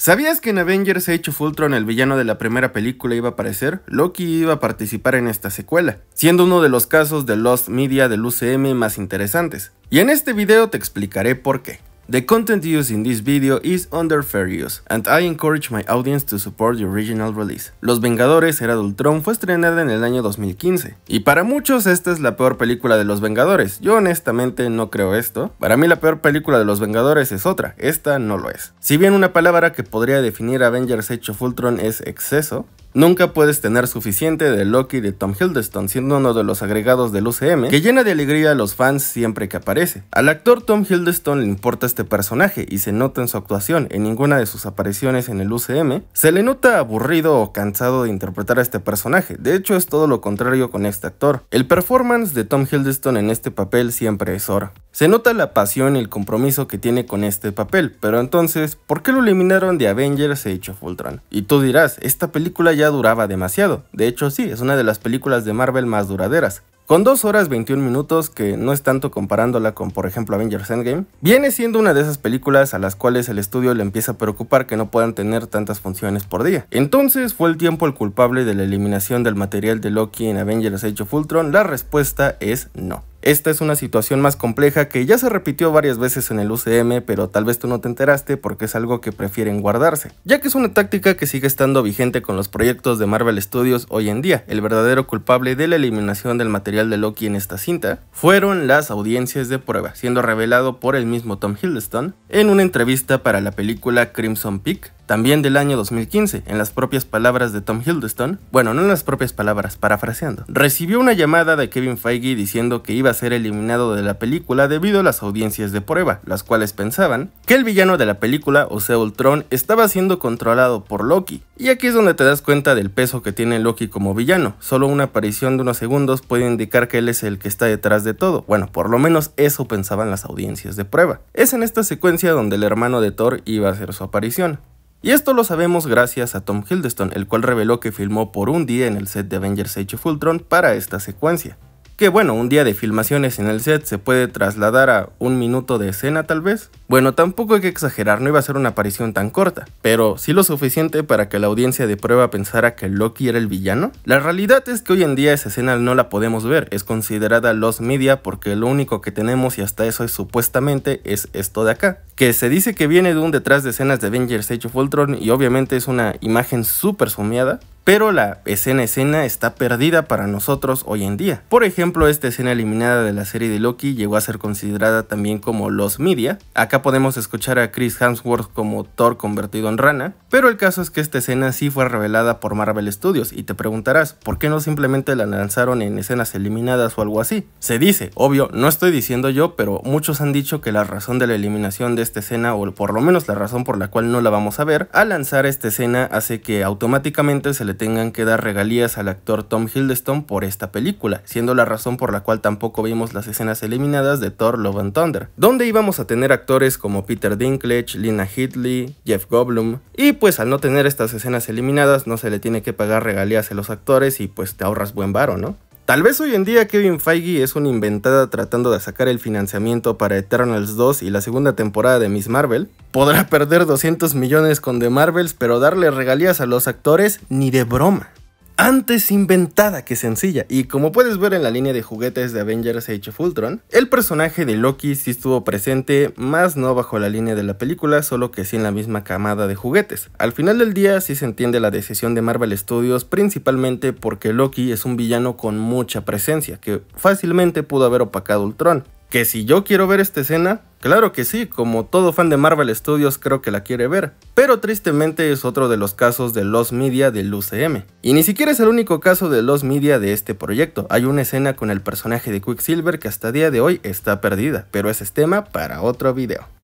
¿Sabías que en Avengers Age of Ultron el villano de la primera película iba a aparecer? Loki iba a participar en esta secuela, siendo uno de los casos de Lost Media del UCM más interesantes. Y en este video te explicaré por qué. The content used in this video is under fair use, and I encourage my audience to support the original release. Los Vengadores Era de Ultron fue estrenada en el año 2015, y para muchos esta es la peor película de Los Vengadores. Yo honestamente no creo esto. Para mí la peor película de Los Vengadores es otra, esta no lo es. Si bien una palabra que podría definir Avengers hecho fultron Ultron es exceso, Nunca puedes tener suficiente de Loki de Tom Hiddleston, siendo uno de los agregados del UCM, que llena de alegría a los fans siempre que aparece. Al actor Tom Hiddleston le importa este personaje y se nota en su actuación, en ninguna de sus apariciones en el UCM, se le nota aburrido o cansado de interpretar a este personaje, de hecho es todo lo contrario con este actor. El performance de Tom Hiddleston en este papel siempre es oro. Se nota la pasión y el compromiso que tiene con este papel, pero entonces, ¿por qué lo eliminaron de Avengers Age of Ultron? Y tú dirás, esta película ya ya duraba demasiado. De hecho, sí, es una de las películas de Marvel más duraderas. Con 2 horas 21 minutos, que no es tanto comparándola con por ejemplo Avengers Endgame, viene siendo una de esas películas a las cuales el estudio le empieza a preocupar que no puedan tener tantas funciones por día. Entonces, ¿fue el tiempo el culpable de la eliminación del material de Loki en Avengers Age of Ultron? La respuesta es no. Esta es una situación más compleja que ya se repitió varias veces en el UCM, pero tal vez tú no te enteraste porque es algo que prefieren guardarse, ya que es una táctica que sigue estando vigente con los proyectos de Marvel Studios hoy en día. El verdadero culpable de la eliminación del material de Loki en esta cinta fueron las audiencias de prueba, siendo revelado por el mismo Tom Hiddleston en una entrevista para la película Crimson Peak, también del año 2015, en las propias palabras de Tom Hiddleston, bueno, no en las propias palabras, parafraseando, recibió una llamada de Kevin Feige diciendo que iba a ser eliminado de la película debido a las audiencias de prueba, las cuales pensaban que el villano de la película, o sea Ultron, estaba siendo controlado por Loki. Y aquí es donde te das cuenta del peso que tiene Loki como villano, solo una aparición de unos segundos puede indicar que él es el que está detrás de todo, bueno, por lo menos eso pensaban las audiencias de prueba. Es en esta secuencia donde el hermano de Thor iba a hacer su aparición, y esto lo sabemos gracias a Tom Hiddleston, el cual reveló que filmó por un día en el set de Avengers Age of Ultron para esta secuencia que bueno, un día de filmaciones en el set se puede trasladar a un minuto de escena tal vez. Bueno, tampoco hay que exagerar, no iba a ser una aparición tan corta, pero sí lo suficiente para que la audiencia de prueba pensara que Loki era el villano. La realidad es que hoy en día esa escena no la podemos ver, es considerada los media porque lo único que tenemos y hasta eso es supuestamente es esto de acá, que se dice que viene de un detrás de escenas de Avengers Age of Ultron y obviamente es una imagen súper sumiada, pero la escena escena está perdida para nosotros hoy en día. Por ejemplo, esta escena eliminada de la serie de Loki llegó a ser considerada también como los media. Acá podemos escuchar a Chris Hemsworth como Thor convertido en rana, pero el caso es que esta escena sí fue revelada por Marvel Studios y te preguntarás, ¿por qué no simplemente la lanzaron en escenas eliminadas o algo así? Se dice, obvio, no estoy diciendo yo, pero muchos han dicho que la razón de la eliminación de esta escena, o por lo menos la razón por la cual no la vamos a ver, al lanzar esta escena hace que automáticamente se le tengan que dar regalías al actor Tom Hiddleston por esta película, siendo la razón por la cual tampoco vimos las escenas eliminadas de Thor Love and Thunder, donde íbamos a tener actores como Peter Dinklage, Lina Headley, Jeff Goblum. y pues al no tener estas escenas eliminadas no se le tiene que pagar regalías a los actores y pues te ahorras buen varo, ¿no? Tal vez hoy en día Kevin Feige es una inventada tratando de sacar el financiamiento para Eternals 2 y la segunda temporada de Miss Marvel. Podrá perder 200 millones con The Marvels, pero darle regalías a los actores ni de broma antes inventada que sencilla. Y como puedes ver en la línea de juguetes de Avengers Age of Ultron, el personaje de Loki sí estuvo presente, más no bajo la línea de la película, solo que sí en la misma camada de juguetes. Al final del día sí se entiende la decisión de Marvel Studios, principalmente porque Loki es un villano con mucha presencia, que fácilmente pudo haber opacado Ultron. Que si yo quiero ver esta escena, Claro que sí, como todo fan de Marvel Studios creo que la quiere ver, pero tristemente es otro de los casos de Los Media del UCM. Y ni siquiera es el único caso de Los Media de este proyecto, hay una escena con el personaje de Quicksilver que hasta día de hoy está perdida, pero ese es tema para otro video.